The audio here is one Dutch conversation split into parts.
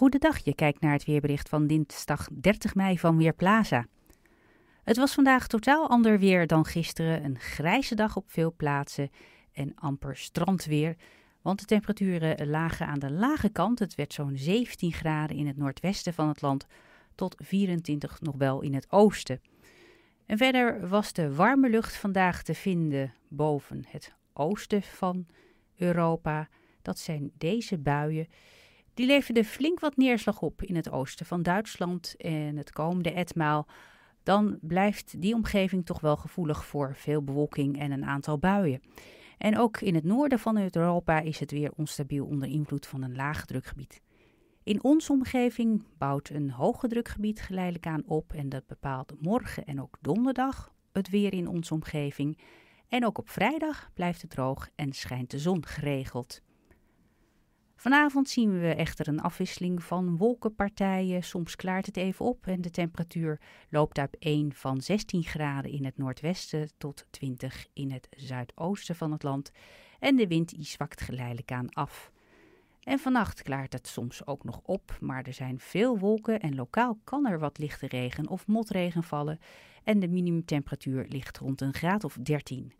Goedendag, je kijkt naar het weerbericht van dinsdag 30 mei van Weerplaza. Het was vandaag totaal ander weer dan gisteren. Een grijze dag op veel plaatsen en amper strandweer. Want de temperaturen lagen aan de lage kant. Het werd zo'n 17 graden in het noordwesten van het land tot 24 nog wel in het oosten. En verder was de warme lucht vandaag te vinden boven het oosten van Europa. Dat zijn deze buien. Die leverde flink wat neerslag op in het oosten van Duitsland en het komende etmaal. Dan blijft die omgeving toch wel gevoelig voor veel bewolking en een aantal buien. En ook in het noorden van Europa is het weer onstabiel onder invloed van een drukgebied. In onze omgeving bouwt een hoge drukgebied geleidelijk aan op en dat bepaalt morgen en ook donderdag het weer in onze omgeving. En ook op vrijdag blijft het droog en schijnt de zon geregeld. Vanavond zien we echter een afwisseling van wolkenpartijen. Soms klaart het even op en de temperatuur loopt op 1 van 16 graden in het noordwesten tot 20 in het zuidoosten van het land. En de wind die zwakt geleidelijk aan af. En vannacht klaart het soms ook nog op, maar er zijn veel wolken en lokaal kan er wat lichte regen of motregen vallen. En de minimumtemperatuur ligt rond een graad of 13.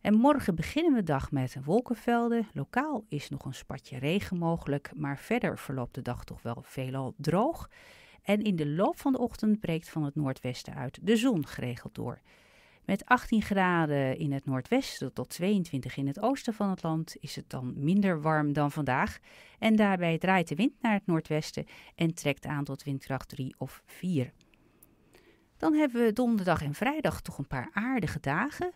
En morgen beginnen we dag met wolkenvelden. Lokaal is nog een spatje regen mogelijk, maar verder verloopt de dag toch wel veelal droog. En in de loop van de ochtend breekt van het noordwesten uit de zon geregeld door. Met 18 graden in het noordwesten tot 22 in het oosten van het land is het dan minder warm dan vandaag. En daarbij draait de wind naar het noordwesten en trekt aan tot windkracht 3 of 4. Dan hebben we donderdag en vrijdag toch een paar aardige dagen.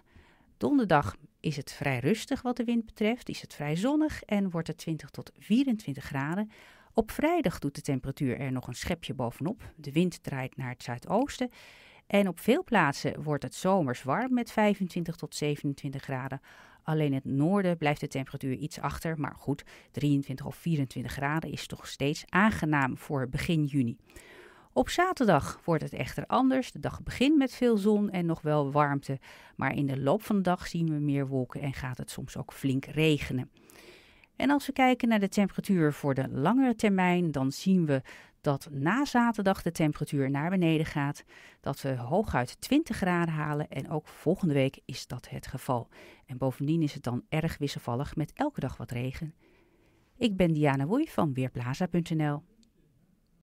Donderdag is het vrij rustig wat de wind betreft, is het vrij zonnig en wordt het 20 tot 24 graden. Op vrijdag doet de temperatuur er nog een schepje bovenop. De wind draait naar het zuidoosten. En op veel plaatsen wordt het zomers warm met 25 tot 27 graden. Alleen in het noorden blijft de temperatuur iets achter. Maar goed, 23 of 24 graden is toch steeds aangenaam voor begin juni. Op zaterdag wordt het echter anders. De dag begint met veel zon en nog wel warmte. Maar in de loop van de dag zien we meer wolken en gaat het soms ook flink regenen. En als we kijken naar de temperatuur voor de langere termijn, dan zien we dat na zaterdag de temperatuur naar beneden gaat. Dat we hooguit 20 graden halen en ook volgende week is dat het geval. En bovendien is het dan erg wisselvallig met elke dag wat regen. Ik ben Diana Woei van Weerplaza.nl.